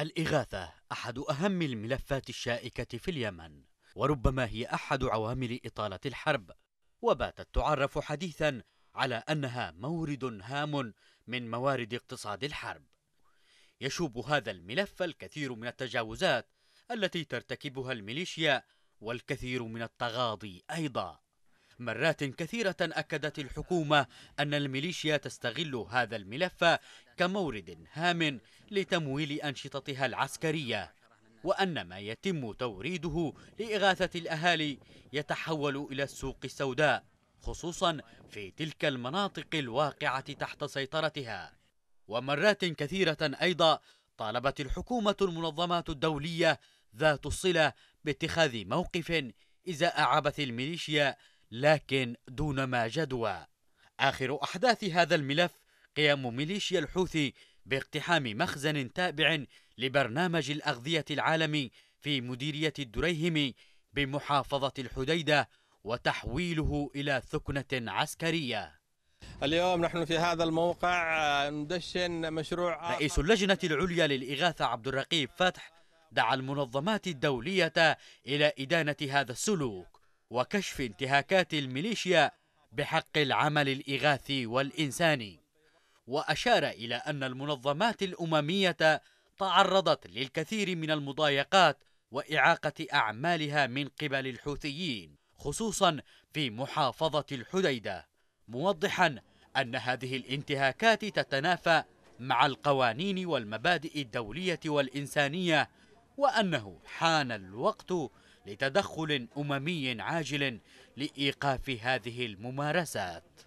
الإغاثة أحد أهم الملفات الشائكة في اليمن وربما هي أحد عوامل إطالة الحرب وباتت تعرف حديثا على أنها مورد هام من موارد اقتصاد الحرب يشوب هذا الملف الكثير من التجاوزات التي ترتكبها الميليشيا والكثير من التغاضي أيضا مرات كثيرة أكدت الحكومة أن الميليشيا تستغل هذا الملف كمورد هام لتمويل أنشطتها العسكرية وأن ما يتم توريده لإغاثة الأهالي يتحول إلى السوق السوداء خصوصا في تلك المناطق الواقعة تحت سيطرتها ومرات كثيرة أيضا طالبت الحكومة المنظمات الدولية ذات الصلة باتخاذ موقف إذا أعابت الميليشيا لكن دون ما جدوى آخر أحداث هذا الملف قيام ميليشيا الحوثي باقتحام مخزن تابع لبرنامج الأغذية العالمي في مديرية الدريهم بمحافظة الحديدة وتحويله إلى ثكنة عسكرية اليوم نحن في هذا الموقع آه، ندشن مشروع رئيس اللجنة العليا للإغاثة عبد الرقيب فتح دعا المنظمات الدولية إلى إدانة هذا السلوك وكشف انتهاكات الميليشيا بحق العمل الإغاثي والإنساني وأشار إلى أن المنظمات الأممية تعرضت للكثير من المضايقات وإعاقة أعمالها من قبل الحوثيين خصوصا في محافظة الحديدة موضحا أن هذه الانتهاكات تتنافى مع القوانين والمبادئ الدولية والإنسانية وأنه حان الوقت لتدخل أممي عاجل لإيقاف هذه الممارسات